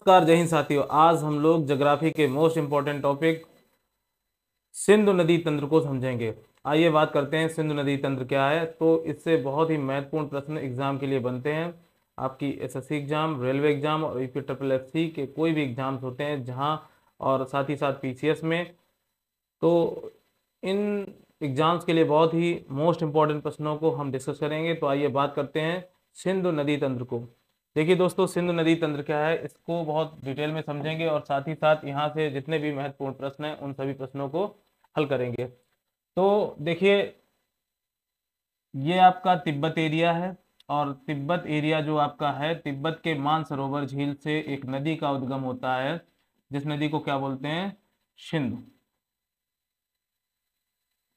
नमस्कार जय हिंद साथियों आज हम लोग जोग्राफी के मोस्ट इंपॉर्टेंट टॉपिक सिंधु नदी तंत्र को समझेंगे आइए बात करते हैं सिंधु नदी तंत्र क्या है तो इससे बहुत ही महत्वपूर्ण प्रश्न एग्जाम के लिए बनते हैं आपकी एसएससी एग्जाम रेलवे एग्जाम और यूपी ट्रिपल एफ के कोई भी एग्जाम्स होते हैं जहाँ और साथ ही साथ पी में तो इन एग्जाम्स के लिए बहुत ही मोस्ट इम्पॉर्टेंट प्रश्नों को हम डिस्कस करेंगे तो आइए बात करते हैं सिंधु नदी तंत्र को देखिए दोस्तों सिंधु नदी तंत्र क्या है इसको बहुत डिटेल में समझेंगे और साथ ही साथ यहाँ से जितने भी महत्वपूर्ण प्रश्न हैं उन सभी प्रश्नों को हल करेंगे तो देखिए ये आपका तिब्बत एरिया है और तिब्बत एरिया जो आपका है तिब्बत के मानसरोवर झील से एक नदी का उद्गम होता है जिस नदी को क्या बोलते हैं सिंधु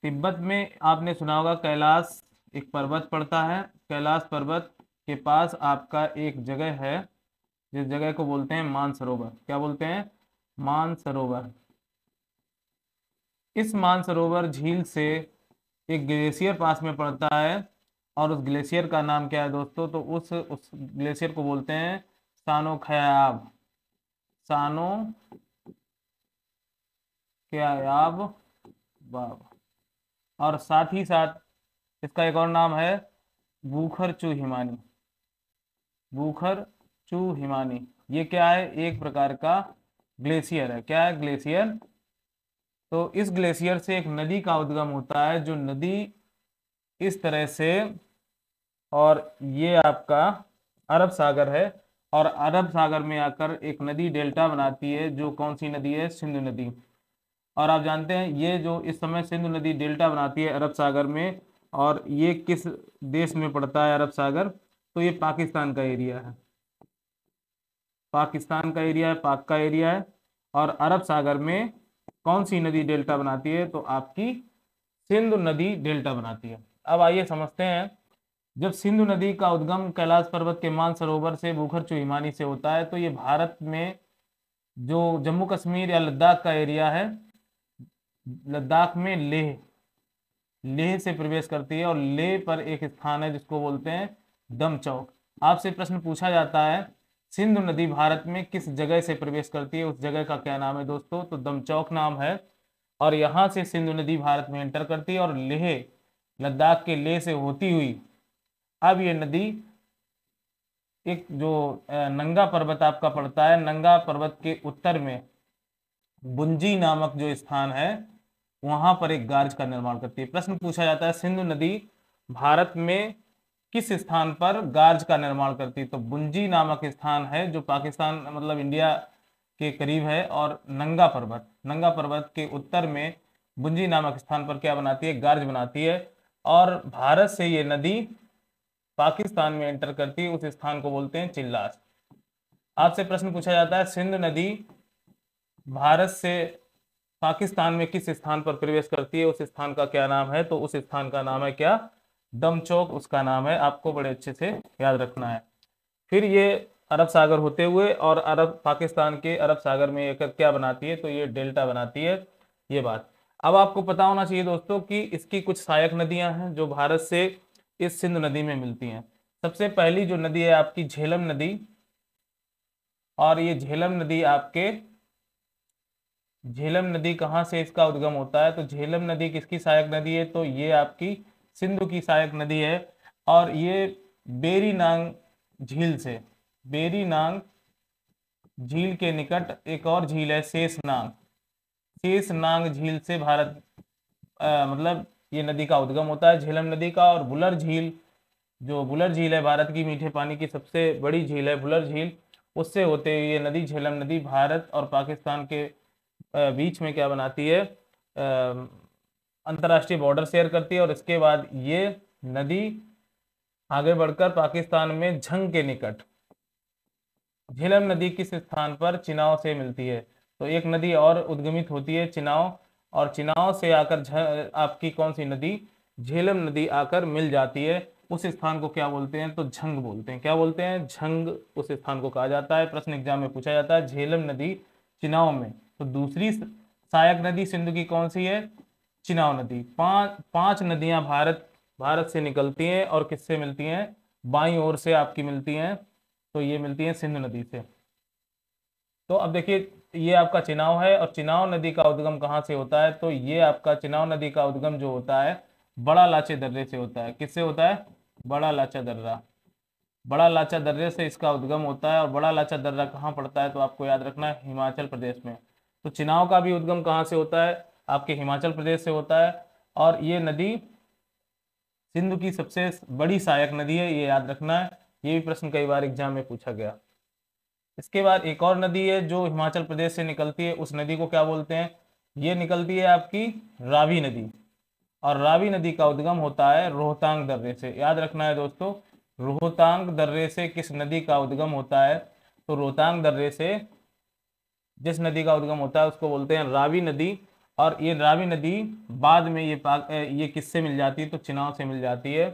तिब्बत में आपने सुना होगा कैलाश एक पर्वत पड़ता है कैलाश पर्वत के पास आपका एक जगह है जिस जगह को बोलते हैं मानसरोवर क्या बोलते हैं मानसरोवर इस मानसरोवर झील से एक ग्लेशियर पास में पड़ता है और उस ग्लेशियर का नाम क्या है दोस्तों तो उस उस ग्लेशियर को बोलते हैं सानो खयाब सानो खयाब बाब और साथ ही साथ इसका एक और नाम है बूखर चू हिमानी बूखर चू हिमानी ये क्या है एक प्रकार का ग्लेशियर है क्या है ग्लेशियर तो इस ग्लेशियर से एक नदी का उद्गम होता है जो नदी इस तरह से और ये आपका अरब सागर है और अरब सागर में आकर एक नदी डेल्टा बनाती है जो कौन सी नदी है सिंधु नदी और आप जानते हैं ये जो इस समय सिंधु नदी डेल्टा बनाती है अरब सागर में और ये किस देश में पड़ता है अरब सागर तो ये पाकिस्तान का एरिया है पाकिस्तान का एरिया है पाक का एरिया है और अरब सागर में कौन सी नदी डेल्टा बनाती है तो आपकी सिंधु नदी डेल्टा बनाती है अब आइए समझते हैं जब सिंधु नदी का उद्गम कैलाश पर्वत के मानसरोवर से भूखरचू हिमानी से होता है तो ये भारत में जो जम्मू कश्मीर या लद्दाख का एरिया है लद्दाख में लेह लेह से प्रवेश करती है और लेह पर एक स्थान है जिसको बोलते हैं दम चौक आपसे प्रश्न पूछा जाता है सिंधु नदी भारत में किस जगह से प्रवेश करती है उस जगह का क्या नाम है दोस्तों तो दमचौक नाम है और यहाँ से सिंधु नदी भारत में एंटर करती है और लेह लद्दाख के लेह से होती हुई अब ये नदी एक जो नंगा पर्वत आपका पड़ता है नंगा पर्वत के उत्तर में बुंजी नामक जो स्थान है वहां पर एक गार्ज का निर्माण करती है प्रश्न पूछा जाता है सिंधु नदी भारत में किस स्थान पर गार्ज का निर्माण करती है तो बुंजी नामक स्थान है जो पाकिस्तान मतलब इंडिया के करीब है और नंगा पर्वत नंगा पर्वत के उत्तर में बुंजी नामक स्थान पर क्या बनाती है गार्ज बनाती है और भारत से ये नदी पाकिस्तान में एंटर करती है उस स्थान को बोलते हैं चिल्लास आपसे प्रश्न पूछा जाता है सिंध नदी भारत से पाकिस्तान में किस स्थान पर प्रवेश करती है उस स्थान का क्या नाम है तो उस स्थान का नाम है क्या दम चौक उसका नाम है आपको बड़े अच्छे से याद रखना है फिर ये अरब सागर होते हुए और अरब पाकिस्तान के अरब सागर में एक क्या बनाती है तो ये डेल्टा बनाती है ये बात अब आपको पता होना चाहिए दोस्तों कि इसकी कुछ सहायक नदियां हैं जो भारत से इस सिंधु नदी में मिलती हैं सबसे पहली जो नदी है आपकी झेलम नदी और ये झेलम नदी आपके झेलम नदी कहाँ से इसका उद्गम होता है तो झेलम नदी किसकी सहायक नदी है तो ये आपकी सिंधु की सहायक नदी है और ये बेरी नांग झील से बेरी नांग झील के निकट एक और झील है शेष नांग शेष नांग झील से भारत आ, मतलब ये नदी का उद्गम होता है झेलम नदी का और बुलर झील जो बुलर झील है भारत की मीठे पानी की सबसे बड़ी झील है बुलर झील उससे होते हुए ये नदी झेलम नदी भारत और पाकिस्तान के बीच में क्या बनाती है आ, अंतर्राष्ट्रीय बॉर्डर शेयर करती है और इसके बाद ये नदी आगे बढ़कर पाकिस्तान में झंग के निकट झेलम नदी किस स्थान पर चिनाव से मिलती है तो एक नदी और उद्गमित होती है चिनाव और चिनाव से आकर आपकी कौन सी नदी झेलम नदी आकर मिल जाती है उस स्थान को क्या बोलते हैं तो झंग बोलते हैं क्या बोलते हैं झंग उस स्थान को कहा जाता है प्रश्न एग्जाम में पूछा जाता है झेलम नदी चिनाव में तो दूसरी सहायक नदी सिंधु की कौन सी है चिनाव नदी पांच पांच नदियां भारत भारत से निकलती हैं और किससे मिलती हैं बाई ओर से आपकी मिलती हैं तो ये मिलती हैं सिंधु नदी से तो अब देखिए ये आपका चिनाव है और चिनाव नदी का उद्गम कहाँ से होता है तो ये आपका चिनाव नदी का उद्गम जो होता है बड़ा लाचे दर्रे से होता है किससे होता है बड़ा लाचा दर्रा बड़ा लाचा दर्रे से इसका उद्गम होता है और बड़ा लाचा दर्रा कहाँ पड़ता है तो आपको याद रखना है हिमाचल प्रदेश में तो चिनाव का भी उद्गम कहाँ से होता है आपके हिमाचल प्रदेश से होता है और ये नदी सिंधु की सबसे बड़ी सहायक नदी है ये याद रखना है ये भी प्रश्न कई बार एग्जाम में पूछा गया इसके बाद एक और नदी है जो हिमाचल प्रदेश से निकलती है उस नदी को क्या बोलते हैं ये निकलती है आपकी रावी नदी और रावी नदी का उद्गम होता है रोहतांग दर्रे से याद रखना है दोस्तों रोहतांग दर्रे से किस नदी का उद्गम होता है तो रोहतांग दर्रे से जिस नदी का उद्गम होता है उसको बोलते हैं रावी नदी और ये रावी नदी बाद में ये पाक ये किससे मिल जाती है तो चिनाव से मिल जाती है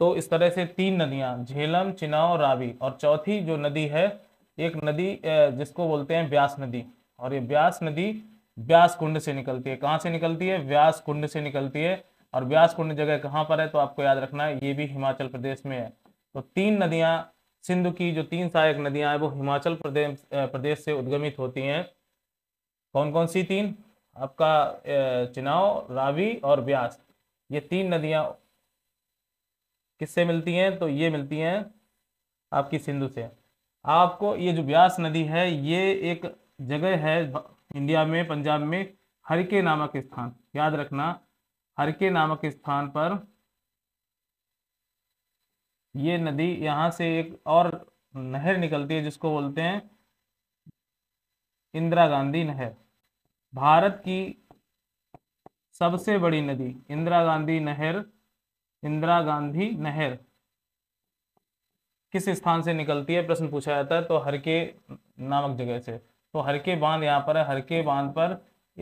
तो इस तरह से तीन नदियाँ झेलम चिनाव रावी और चौथी जो नदी है एक नदी जिसको बोलते हैं ब्यास नदी और ये ब्यास नदी ब्यास कुंड से निकलती है कहाँ से निकलती है व्यास कुंड से निकलती है और व्यास कुंड जगह कहाँ पर है तो आपको याद रखना है ये भी हिमाचल प्रदेश में है तो तीन नदियाँ सिंधु की जो तीन सहायक नदियाँ हैं वो हिमाचल प्रदेश प्रदेश से उद्गमित होती हैं कौन कौन सी तीन आपका चिनाव रावी और ब्यास ये तीन नदियाँ किससे मिलती हैं तो ये मिलती हैं आपकी सिंधु से आपको ये जो ब्यास नदी है ये एक जगह है इंडिया में पंजाब में हरके नामक स्थान याद रखना हरके नामक स्थान पर ये नदी यहाँ से एक और नहर निकलती है जिसको बोलते हैं इंदिरा गांधी नहर भारत की सबसे बड़ी नदी इंदिरा गांधी नहर इंदिरा गांधी नहर किस स्थान से निकलती है प्रश्न पूछा जाता है तो हरके नामक जगह से तो हरके बांध यहाँ पर है हरके बांध पर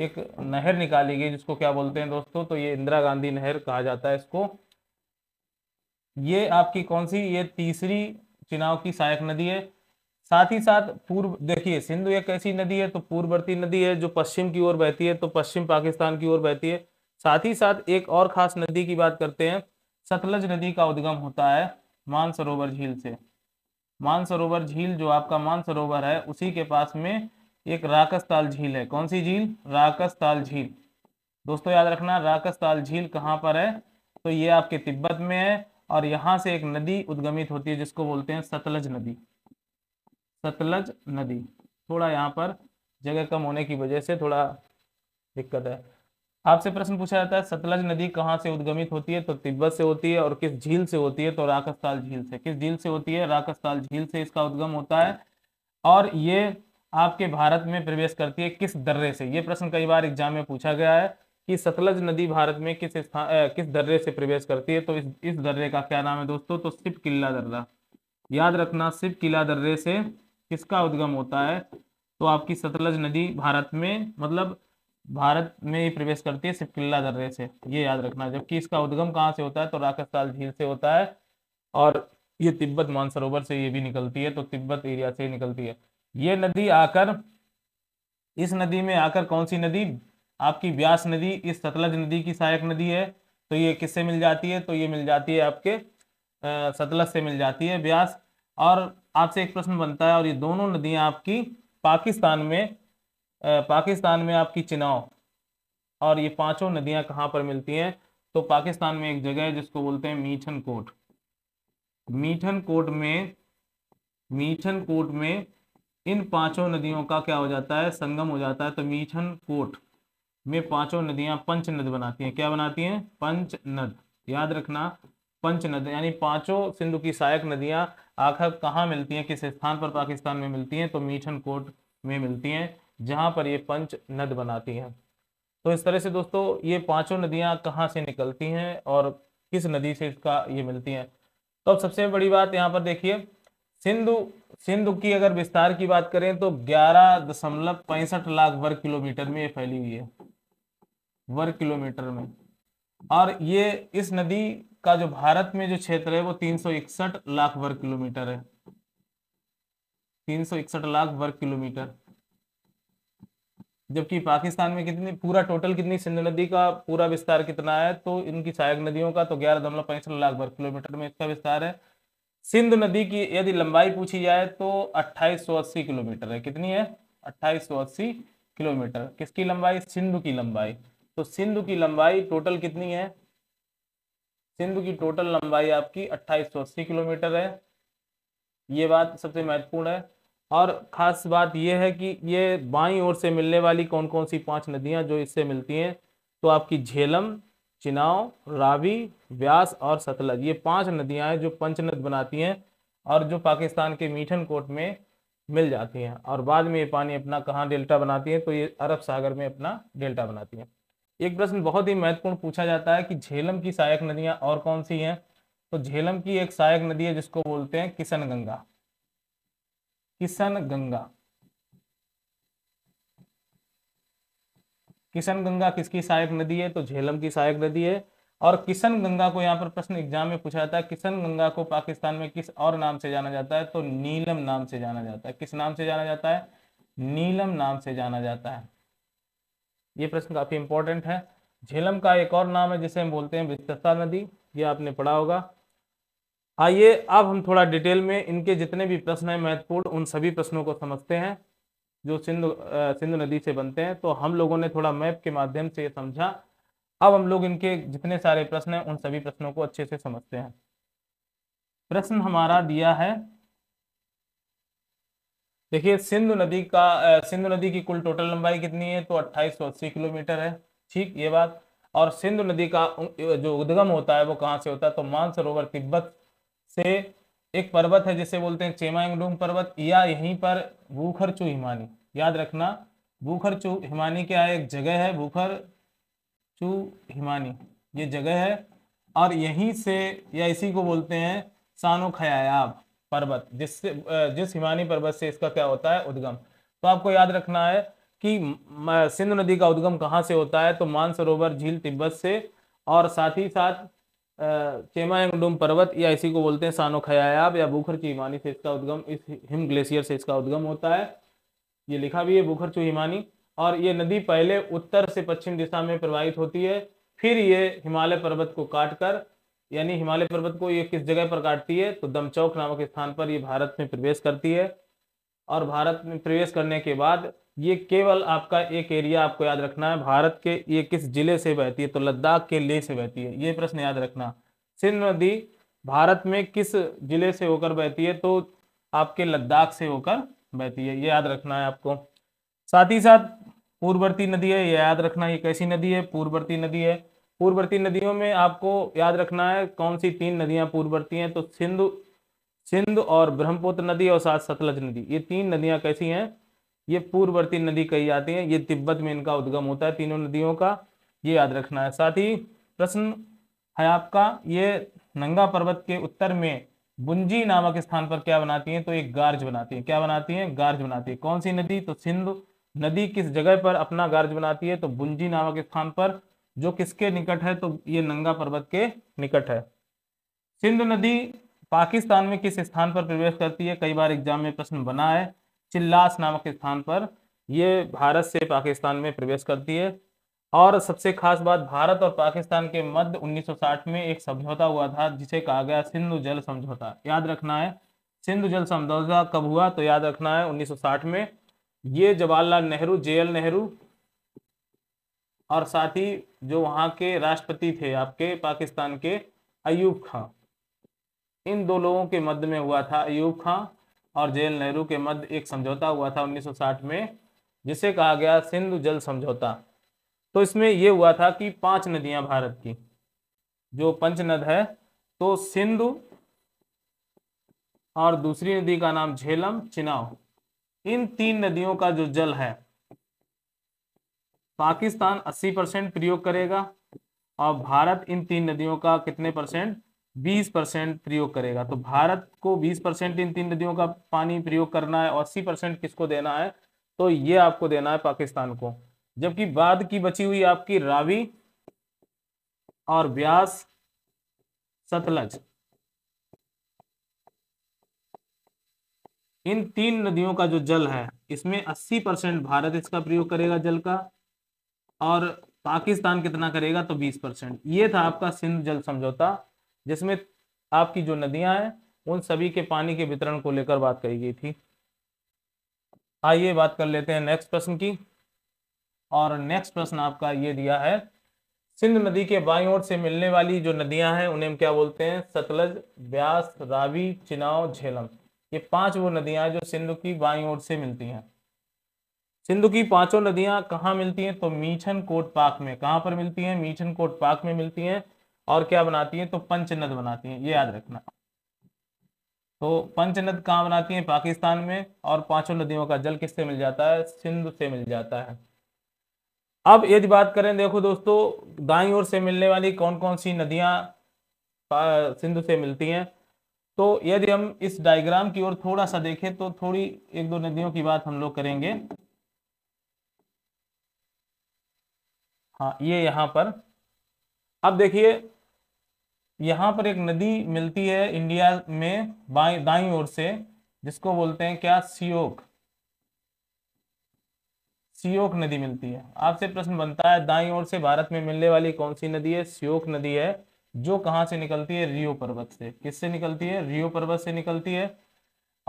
एक नहर निकाली गई जिसको क्या बोलते हैं दोस्तों तो ये इंदिरा गांधी नहर कहा जाता है इसको ये आपकी कौन सी ये तीसरी चुनाव की सहायक नदी है साथ ही साथ पूर्व देखिए सिंधु एक ऐसी नदी है तो पूर्ववर्ती नदी है जो पश्चिम की ओर बहती है तो पश्चिम पाकिस्तान की ओर बहती है साथ ही साथ एक और खास नदी की बात करते हैं सतलज नदी का उद्गम होता है मानसरोवर झील से मानसरोवर झील जो आपका मानसरोवर है उसी के पास में एक राकस ताल झील है कौन सी झील राकस ताल झील दोस्तों याद रखना राकस ताल झील कहाँ पर है तो ये आपके तिब्बत में है और यहाँ से एक नदी उद्गमित होती है जिसको बोलते हैं सतलज नदी सतलज नदी थोड़ा यहाँ पर जगह कम होने की वजह से थोड़ा दिक्कत है आपसे प्रश्न पूछा जाता है सतलज नदी कहाँ से उद्गमित होती है तो तिब्बत से होती है और किस झील से होती है तो राकस्ताल झील से किस झील से होती है राकस्ताल झील से इसका उद्गम होता है और ये आपके भारत में प्रवेश करती है किस दर्रे से ये प्रश्न कई बार एग्जाम में पूछा गया है कि सतलज नदी भारत में किस स्थान किस दर्रे से प्रवेश करती है तो इस इस दर्रे का क्या नाम है दोस्तों तो सिप किला दर्रा याद रखना सिप किला दर्रे से किसका उद्गम होता है तो आपकी सतलज नदी भारत में मतलब भारत में ही प्रवेश करती है सिपकिल्ला दर्रे से ये याद रखना जबकि इसका उद्गम कहाँ से होता है तो राकस्ताल झील से होता है और ये तिब्बत मानसरोवर से ये भी निकलती है तो तिब्बत एरिया से निकलती है ये नदी आकर इस नदी में आकर कौन सी नदी आपकी व्यास नदी इस सतलज नदी की सहायक नदी है तो ये किससे मिल जाती है तो ये मिल जाती है आपके सतलज से मिल जाती है व्यास और आपसे एक प्रश्न बनता है और ये दोनों नदियां आपकी पाकिस्तान में पाकिस्तान में आपकी चिनाव और ये पांचों नदियां कहाँ पर मिलती हैं तो पाकिस्तान में एक जगह है जिसको बोलते हैं मीठन कोट मीठन कोट में मीठन कोट में इन पांचों नदियों का क्या हो जाता है संगम हो जाता है तो मीठन कोट में पांचों नदियां पंच नद बनाती हैं क्या बनाती हैं पंच नद याद रखना पंच नद यानी पांचों सिंधु की सहायक नदियां आखिर कहाँ मिलती हैं किस स्थान पर पाकिस्तान में मिलती हैं तो मीठन कोट में मिलती हैं जहाँ पर ये पंच नद बनाती हैं तो इस तरह से दोस्तों ये पांचों नदियाँ कहाँ से निकलती हैं और किस नदी से इसका ये मिलती हैं तो अब सबसे बड़ी बात यहाँ पर देखिए सिंधु सिंधु की अगर विस्तार की बात करें तो ग्यारह दशमलव पैंसठ लाख वर्ग किलोमीटर में ये फैली हुई है वर्ग किलोमीटर में और ये इस नदी का जो भारत में जो क्षेत्र है वो तीन लाख वर्ग किलोमीटर है तीन लाख वर्ग किलोमीटर जबकि पाकिस्तान में कितनी पूरा टोटल कितनी सिंध नदी का पूरा विस्तार कितना है तो इनकी सहायक नदियों का तो ग्यारह दमलव पैंसठ लाख वर्ग किलोमीटर में इसका विस्तार है सिंध नदी की यदि लंबाई पूछी जाए तो अट्ठाईस किलोमीटर है कितनी है अट्ठाईस किलोमीटर किसकी लंबाई सिंधु की लंबाई तो सिंधु की लंबाई टोटल कितनी है सिंधु की टोटल लंबाई आपकी अट्ठाईस किलोमीटर है ये बात सबसे महत्वपूर्ण है और ख़ास बात यह है कि ये बाई ओर से मिलने वाली कौन कौन सी पांच नदियां जो इससे मिलती हैं तो आपकी झेलम चिनाव रावी व्यास और सतलज ये पांच नदियां हैं जो पंचनद बनाती हैं और जो पाकिस्तान के मीठन कोट में मिल जाती हैं और बाद में ये पानी अपना कहाँ डेल्टा बनाती हैं तो ये अरब सागर में अपना डेल्टा बनाती हैं एक प्रश्न बहुत ही महत्वपूर्ण पूछा जाता है कि झेलम की सहायक नदियां और कौन सी हैं तो झेलम की एक सहायक नदी है जिसको बोलते हैं किशन गंगा किशन गंगा किशन गंगा किसकी सहायक नदी है तो झेलम की सहायक नदी है और किशन गंगा को यहाँ पर प्रश्न एग्जाम में पूछा जाता है किशन गंगा को पाकिस्तान में किस और नाम से जाना जाता है तो नीलम नाम से जाना जाता है किस नाम से जाना जाता है नीलम नाम से जाना जाता है ये प्रश्न काफ़ी इंपॉर्टेंट है झेलम का एक और नाम है जिसे हम बोलते हैं विस्तृता नदी ये आपने पढ़ा होगा आइए अब हम थोड़ा डिटेल में इनके जितने भी प्रश्न हैं महत्वपूर्ण उन सभी प्रश्नों को समझते हैं जो सिंधु सिंधु नदी से बनते हैं तो हम लोगों ने थोड़ा मैप के माध्यम से ये समझा अब हम लोग इनके जितने सारे प्रश्न हैं उन सभी प्रश्नों को अच्छे से समझते हैं प्रश्न हमारा दिया है देखिए सिंधु नदी का सिंधु नदी की कुल टोटल लंबाई कितनी है तो अस्सी किलोमीटर है ठीक ये बात और सिंधु नदी का जो उद्गम होता है वो कहाँ से होता है तो मानसरोवर तिब्बत से एक पर्वत है जिसे बोलते हैं चेमांगडुंग पर्वत या यहीं पर भूखरचू हिमानी याद रखना भूखरचू हिमानी क्या है एक जगह है भूखर चू हिमानी ये जगह है और यहीं से या इसी को बोलते हैं सानो खयाब पर्वत जिससे जिस हिमानी पर्वत से इसका क्या होता है उद्गम तो आपको याद रखना है कि सिंधु नदी का उद्गम कहाँ से होता है तो मानसरोवर झील तिब्बत से और साथ ही साथ चेमायंगडुम पर्वत या इसी को बोलते हैं सानो खयाब या बुखर हिमानी से इसका उद्गम इस हिम ग्लेशियर से इसका उद्गम होता है ये लिखा भी है बुखर हिमानी और ये नदी पहले उत्तर से पश्चिम दिशा में प्रवाहित होती है फिर ये हिमालय पर्वत को काटकर यानी हिमालय पर्वत को ये किस जगह पर काटती है तो दमचौक नामक स्थान पर ये भारत में प्रवेश करती है और भारत में प्रवेश करने के बाद ये केवल आपका एक एरिया आपको याद रखना है भारत के ये किस जिले से बहती है तो लद्दाख के ले से बहती है ये प्रश्न याद रखना सिंध नदी भारत में किस जिले से होकर बहती है तो आपके लद्दाख से होकर बहती है ये याद रखना है आपको साथ ही साथ पूर्ववर्ती नदी है ये याद रखना ये कैसी नदी है पूर्ववर्ती नदी है पूर्ववर्ती नदियों में आपको याद रखना है कौन सी तीन नदियां पूर्ववर्ती हैं तो सिंधु सिंधु और ब्रह्मपुत्र नदी और साथ सतलज नदी ये तीन नदियां कैसी हैं ये पूर्ववर्ती नदी कही जाती हैं ये तिब्बत में इनका उद्गम होता है तीनों नदियों का ये याद रखना है साथ ही प्रश्न है आपका ये नंगा पर्वत के उत्तर में बुंजी नामक स्थान पर क्या बनाती हैं तो एक गार्ज बनाती है क्या बनाती है गार्ज बनाती है कौन सी नदी तो सिंधु नदी किस जगह पर अपना गार्ज बनाती है तो बुंजी नामक स्थान पर जो किसके निकट है तो ये नंगा पर्वत के निकट है सिंधु नदी पाकिस्तान में किस स्थान पर प्रवेश करती है कई बार एग्जाम में प्रश्न बना है चिल्लास नामक स्थान पर यह भारत से पाकिस्तान में प्रवेश करती है और सबसे खास बात भारत और पाकिस्तान के मध्य 1960 में एक समझौता हुआ था जिसे कहा गया सिंधु जल समझौता याद रखना है सिंधु जल समझौता कब हुआ तो याद रखना है 1960 में ये जवाहरलाल नेहरू जे एल नेहरू और साथ ही जो वहाँ के राष्ट्रपति थे आपके पाकिस्तान के अयूब खां इन दो लोगों के मध्य में हुआ था अयूब खां और जे नेहरू के मध्य एक समझौता हुआ था 1960 में जिसे कहा गया सिंधु जल समझौता तो इसमें यह हुआ था कि पांच नदियां भारत की जो पंच नद है तो सिंधु और दूसरी नदी का नाम झेलम चिनाव इन तीन नदियों का जो जल है पाकिस्तान 80 परसेंट प्रयोग करेगा और भारत इन तीन नदियों का कितने परसेंट 20 परसेंट प्रयोग करेगा तो भारत को 20 परसेंट इन तीन नदियों का पानी प्रयोग करना है और अस्सी परसेंट किसको देना है तो ये आपको देना है पाकिस्तान को जबकि बाद की बची हुई आपकी रावी और ब्यास सतलज इन तीन नदियों का जो जल है इसमें 80 परसेंट भारत इसका प्रयोग करेगा जल का और पाकिस्तान कितना करेगा तो 20 परसेंट ये था आपका सिंधु जल समझौता जिसमें आपकी जो नदियां हैं उन सभी के पानी के वितरण को लेकर बात कही गई थी आइए बात कर लेते हैं नेक्स्ट प्रश्न की और नेक्स्ट प्रश्न आपका ये दिया है सिंध नदी के बाई ओर से मिलने वाली जो नदियां हैं उन्हें हम क्या बोलते हैं सतलज ब्यास रावी चिनाव झेलम ये पांच वो नदियां जो सिंधु की बाई ओर से मिलती हैं सिंधु की पांचों नदियां कहाँ मिलती हैं तो मीछन कोट पाक में कहाँ पर मिलती हैं मीछन कोट पाक में मिलती हैं और क्या बनाती हैं तो पंचनद बनाती हैं ये याद रखना तो पंचनद कहाँ बनाती हैं पाकिस्तान में और पांचों नदियों का जल किससे मिल जाता है सिंधु से मिल जाता है अब यदि बात करें देखो दोस्तों दाई ओर से मिलने वाली कौन कौन सी नदियां सिंधु से मिलती हैं तो यदि हम इस डायग्राम की ओर थोड़ा सा देखें तो थोड़ी एक दो नदियों की बात हम लोग करेंगे हाँ ये यहाँ पर अब देखिए यहाँ पर एक नदी मिलती है इंडिया में बाई दाई ओर से जिसको बोलते हैं क्या सियोक सियोक नदी मिलती है आपसे प्रश्न बनता है दाई ओर से भारत में मिलने वाली कौन सी नदी है सियोक नदी है जो कहाँ से निकलती है रियो पर्वत से किससे निकलती है रियो पर्वत से निकलती है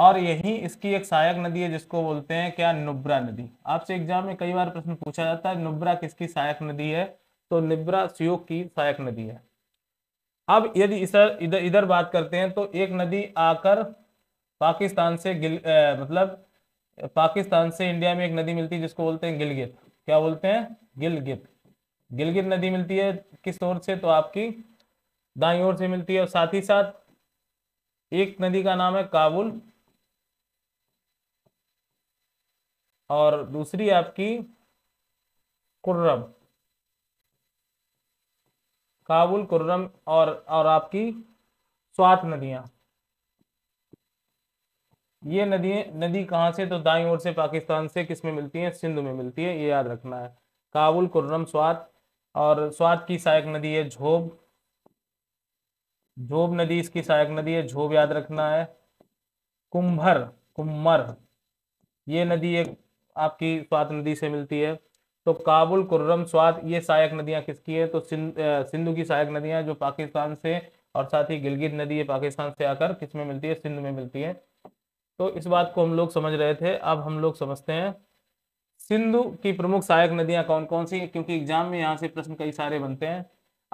और यही इसकी एक सहायक नदी है जिसको बोलते हैं क्या नुब्रा नदी आपसे एग्जाम में कई बार प्रश्न पूछा जाता है नुब्रा किसकी सहायक नदी है तो निब्रा सियोग की सहायक नदी है अब यदि इधर इधर बात करते हैं तो एक नदी आकर पाकिस्तान से गिल ए, मतलब पाकिस्तान से इंडिया में एक नदी मिलती है जिसको बोलते हैं गिलगित क्या बोलते हैं गिलगित गिलगित नदी मिलती है किस ओर से तो आपकी दाई ओर से मिलती है और साथ ही साथ एक नदी का नाम है काबुल और दूसरी आपकी कुर्रम काबुल कुर्रम और और आपकी स्वात नदियां ये नदी नदी कहाँ से तो दाई ओर से पाकिस्तान से किस में मिलती है सिंधु में मिलती है ये याद रखना है काबुल कुर्रम स्वात और स्वात की सहायक नदी है झोब झोब नदी इसकी सहायक नदी है झोब याद रखना है कुंभर कुमर ये नदी एक आपकी स्वात नदी से मिलती है तो काबुल कुर्रम स्वात ये सहायक नदियाँ किसकी है तो सिंध सिंधु की सहायक नदियाँ जो पाकिस्तान से और साथ ही गिलगित नदी है पाकिस्तान से आकर किस में मिलती है सिंध में मिलती है तो इस बात को हम लोग समझ रहे थे अब हम लोग समझते हैं सिंधु की प्रमुख सहायक नदियाँ कौन कौन सी क्योंकि एग्जाम में यहाँ से प्रश्न कई सारे बनते हैं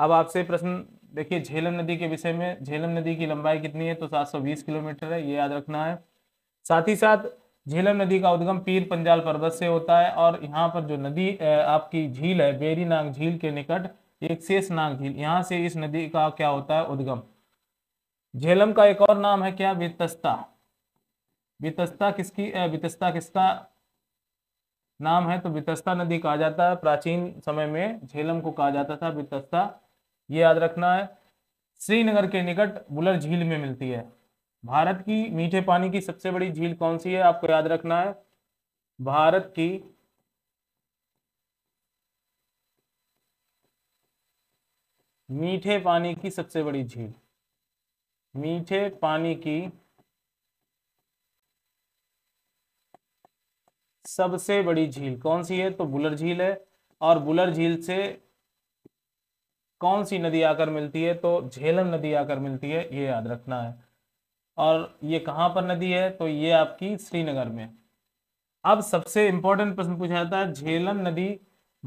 अब आपसे प्रश्न देखिए झेलम नदी के विषय में झेलम नदी की लंबाई कितनी है तो सात किलोमीटर है ये याद रखना है साथ ही साथ झेलम नदी का उद्गम पीर पंजाल पर्वत से होता है और यहाँ पर जो नदी आपकी झील है बेरी नाग झील के निकट एक शेष नाग झील यहाँ से इस नदी का क्या होता है उद्गम झेलम का एक और नाम है क्या वितस्ता वितस्ता किसकी वितस्ता किसका नाम है तो वितस्ता नदी कहा जाता है प्राचीन समय में झेलम को कहा जाता था वितस्ता ये याद रखना है श्रीनगर के निकट बुलर झील में मिलती है भारत की मीठे पानी की सबसे बड़ी झील कौन सी है आपको याद रखना है भारत की मीठे पानी की सबसे बड़ी झील मीठे पानी की सबसे बड़ी झील कौन सी है तो बुलर झील है और बुलर झील से कौन सी नदी आकर मिलती है तो झेलम नदी आकर मिलती है ये याद रखना है और ये कहाँ पर नदी है तो ये आपकी श्रीनगर में अब सबसे इम्पोर्टेंट प्रश्न पूछा जाता है झेलम नदी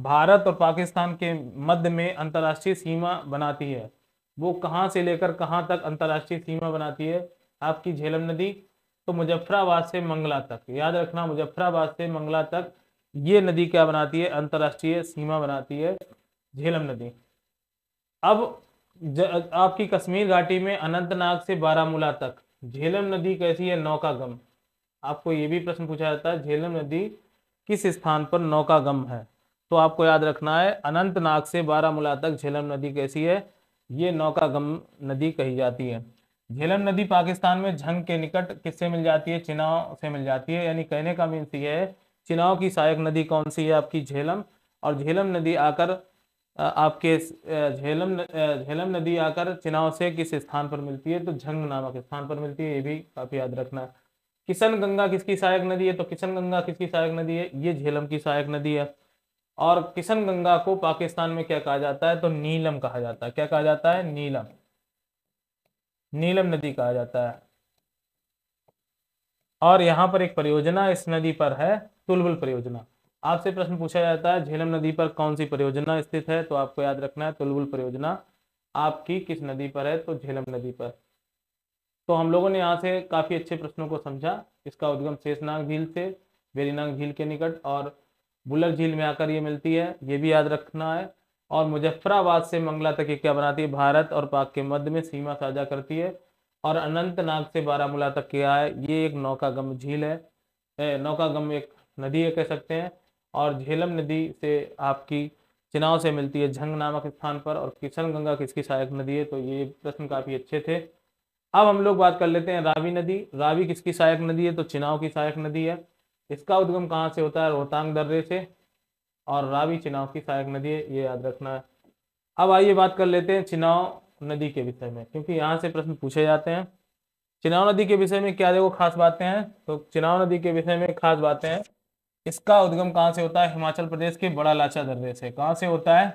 भारत और पाकिस्तान के मध्य में अंतर्राष्ट्रीय सीमा बनाती है वो कहाँ से लेकर कहाँ तक अंतर्राष्ट्रीय सीमा बनाती है आपकी झेलम नदी तो मुजफ्फराबाद से मंगला तक याद रखना मुजफ्फराबाद से मंगला तक ये नदी क्या बनाती है अंतर्राष्ट्रीय सीमा बनाती है झेलम नदी अब आपकी कश्मीर घाटी में अनंतनाग से बारामूला तक झेलम नदी कैसी है नौकागम आपको ये भी प्रश्न पूछा जाता है झेलम नदी किस स्थान पर नौकागम है तो आपको याद रखना है अनंतनाग से बारामूला तक झेलम नदी कैसी है ये नौकागम नदी कही जाती है झेलम नदी पाकिस्तान में झंग के निकट किससे मिल जाती है चिनाव से मिल जाती है यानी कहने का मीन्स ये है चिनाव की सहायक नदी कौन सी है आपकी झेलम और झेलम नदी आकर आपके झेलम झेलम नदी आकर चिनाव से किस स्थान पर मिलती है तो झंग नामक स्थान पर मिलती है ये भी काफी याद रखना किशन गंगा किसकी सहायक नदी है तो किशन गंगा किसकी सहायक नदी है ये झेलम की सहायक नदी है और किशन गंगा को पाकिस्तान में क्या कहा जाता है तो नीलम कहा जाता है क्या कहा जाता है नीलम नीलम नदी कहा जाता है और यहां पर एक परियोजना इस नदी पर है तुलबुल परियोजना आपसे प्रश्न पूछा जाता है झेलम नदी पर कौन सी परियोजना स्थित है तो आपको याद रखना है तुलबुल परियोजना आपकी किस नदी पर है तो झेलम नदी पर तो हम लोगों ने यहाँ से काफ़ी अच्छे प्रश्नों को समझा इसका उद्गम शेषनाग झील से बेरीनाग झील के निकट और बुलर झील में आकर ये मिलती है ये भी याद रखना है और मुजफ्फराबाद से मंगला तक ये क्या बनाती है भारत और पाक के मध्य में सीमा साझा करती है और अनंतनाग से बारामूला तक क्या है ये एक नौकागम झील है नौकागम एक नदी है कह सकते हैं और झेलम नदी से आपकी चिनाव से मिलती है झंग नामक स्थान पर और किशन गंगा किसकी सहायक नदी है तो ये प्रश्न काफ़ी अच्छे थे अब हम लोग बात कर लेते हैं रावी नदी रावी किसकी सहायक नदी है तो चिनाव की सहायक नदी है इसका उद्गम कहाँ से होता है रोहतांग दर्रे से और रावी चिनाव की सहायक नदी है ये याद रखना है अब आइए बात कर लेते हैं चिनाव नदी के विषय में क्योंकि यहाँ से प्रश्न पूछे जाते हैं चिनाव नदी के विषय में क्या देखो खास बातें हैं तो चिनाव नदी के विषय में खास बातें हैं इसका उद्गम कहाँ से होता है हिमाचल प्रदेश के बड़ा लाचा दर्रे से कहाँ से होता है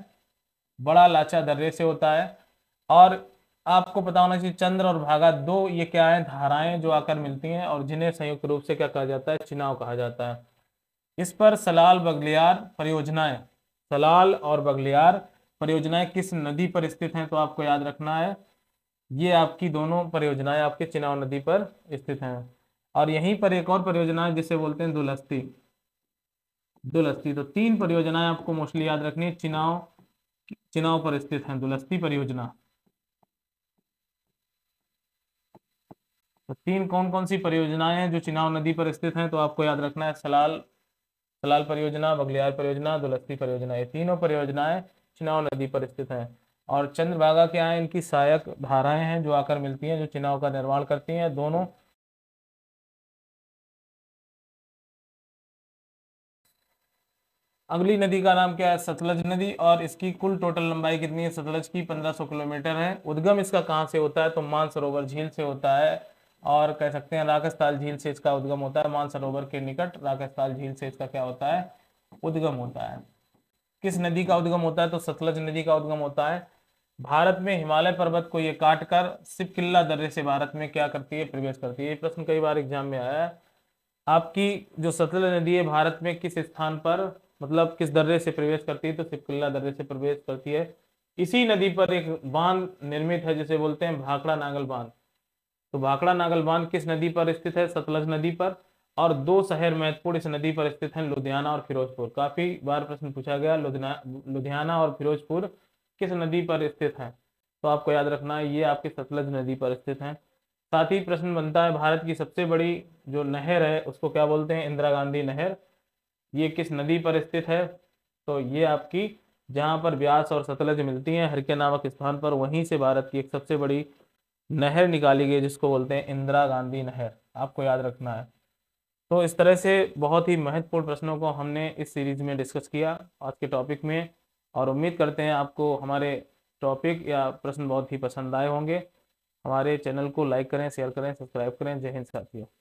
बड़ा लाचा दर्रे से होता है और आपको पता होना चाहिए चंद्र और भागा दो ये क्या है धाराएं जो आकर मिलती हैं और जिन्हें संयुक्त रूप से क्या कहा जाता है चिनाव कहा जाता है इस पर सलाल बगलियार परियोजनाएं सलाल और बगलियार परियोजनाएं किस नदी पर स्थित हैं तो आपको याद रखना है ये आपकी दोनों परियोजनाएं आपके चिनाव नदी पर स्थित हैं और यहीं पर एक और परियोजना है जिसे बोलते हैं दुलस्ती दुलस्ती तो तीन परियोजनाएं आपको मोस्टली याद रखनी है चिनाव चिनाव पर स्थित है दुलस्ती परियोजना तो तीन कौन कौन सी परियोजनाएं हैं जो चिनाव नदी पर स्थित हैं तो आपको याद रखना है सलाल सलाल परियोजना बगलियार परियोजना दुलस्ती परियोजना ये तीनों परियोजनाएं चिनाव नदी पर स्थित हैं और चंद्रभागा क्या है इनकी सहायक धाराएं हैं जो आकर मिलती हैं जो चिनाव का निर्माण करती हैं दोनों अगली नदी का नाम क्या है सतलज नदी और इसकी कुल टोटल लंबाई कितनी है सतलज की 1500 किलोमीटर है उद्गम इसका कहाँ से होता है तो मानसरोवर झील से होता है और कह सकते हैं राकस्ताल झील से इसका उद्गम होता है मानसरोवर के निकट राकस्ताल झील से इसका क्या होता है उद्गम होता है किस नदी का उद्गम होता है तो सतलज नदी का उद्गम होता है भारत में हिमालय पर्वत को ये काट कर सिपकिल्ला दर्रे से भारत में क्या करती है प्रवेश करती है ये प्रश्न कई बार एग्जाम में आया है आपकी जो सतलज नदी है भारत में किस स्थान पर मतलब किस दर्रे से प्रवेश करती है तो सिपकिल्ला दर्रे से प्रवेश करती है इसी नदी पर एक बांध निर्मित है जिसे बोलते हैं भाखड़ा नागल बांध तो भाखड़ा नागल बांध किस नदी पर स्थित है सतलज नदी पर और दो शहर महत्वपूर्ण इस नदी पर स्थित हैं लुधियाना और फिरोजपुर काफी बार प्रश्न पूछा गया लुधियाना और फिरोजपुर किस नदी पर स्थित है तो आपको याद रखना है ये आपके सतलज नदी पर स्थित है साथ ही प्रश्न बनता है भारत की सबसे बड़ी जो नहर है उसको क्या बोलते हैं इंदिरा गांधी नहर ये किस नदी पर स्थित है तो ये आपकी जहाँ पर ब्यास और सतलज मिलती हैं हर के नामक स्थान पर वहीं से भारत की एक सबसे बड़ी नहर निकाली गई जिसको बोलते हैं इंदिरा गांधी नहर आपको याद रखना है तो इस तरह से बहुत ही महत्वपूर्ण प्रश्नों को हमने इस सीरीज़ में डिस्कस किया आज के टॉपिक में और उम्मीद करते हैं आपको हमारे टॉपिक या प्रश्न बहुत ही पसंद आए होंगे हमारे चैनल को लाइक करें शेयर करें सब्सक्राइब करें जय हिंद साथियों